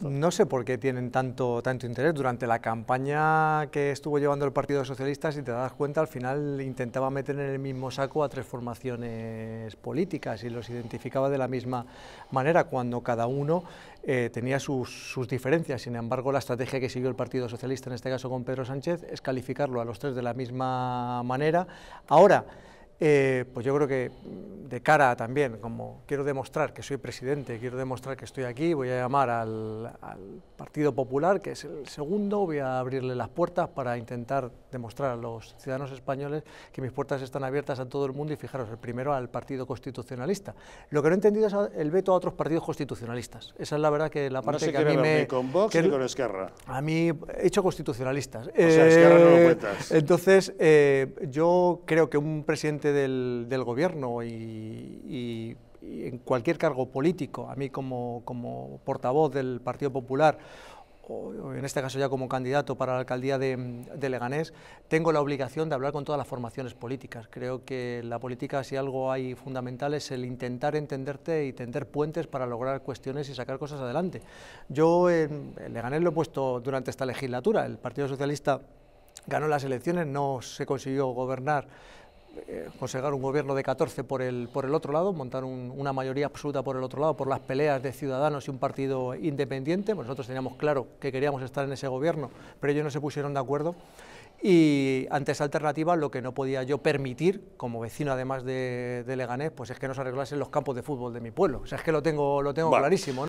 No sé por qué tienen tanto, tanto interés. Durante la campaña que estuvo llevando el Partido Socialista, si te das cuenta, al final intentaba meter en el mismo saco a tres formaciones políticas y los identificaba de la misma manera, cuando cada uno eh, tenía sus, sus, diferencias. Sin embargo, la estrategia que siguió el Partido Socialista, en este caso con Pedro Sánchez, es calificarlo a los tres de la misma manera. Ahora, eh, pues yo creo que de cara también, como quiero demostrar que soy presidente, quiero demostrar que estoy aquí, voy a llamar al, Partido Popular, que es el segundo, voy a abrirle las puertas para intentar demostrar a los ciudadanos españoles que mis puertas están abiertas a todo el mundo y fijaros, el primero al Partido Constitucionalista. Lo que no he entendido es el veto a otros partidos constitucionalistas. Esa es la verdad que la parte que a mí me... Ni con Vox que ni con Esquerra. A mí he hecho constitucionalistas. O sea, no eh, cuentas. Entonces, eh, yo creo que un presidente del, gobierno y, en cualquier cargo político, a mí como, como portavoz del Partido Popular, o en este caso ya como candidato para la alcaldía de, Leganés, tengo la obligación de hablar con todas las formaciones políticas. Creo que la política, si algo hay fundamental, es el intentar entenderte y tender puentes para lograr cuestiones y sacar cosas adelante. Yo en Leganés lo he puesto durante esta legislatura. El Partido Socialista ganó las elecciones, no se consiguió gobernar Consegar eh, un gobierno de 14 por el, por el otro lado, montar una mayoría absoluta por el otro lado, por las peleas de Ciudadanos y un partido independiente. Pues nosotros teníamos claro que queríamos estar en ese gobierno, pero ellos no se pusieron de acuerdo. Y ante esa alternativa lo que no podía yo permitir, como vecino además de, Leganés, pues es que no se arreglasen los campos de fútbol de mi pueblo. O sea, es que lo tengo, lo tengo clarísimo.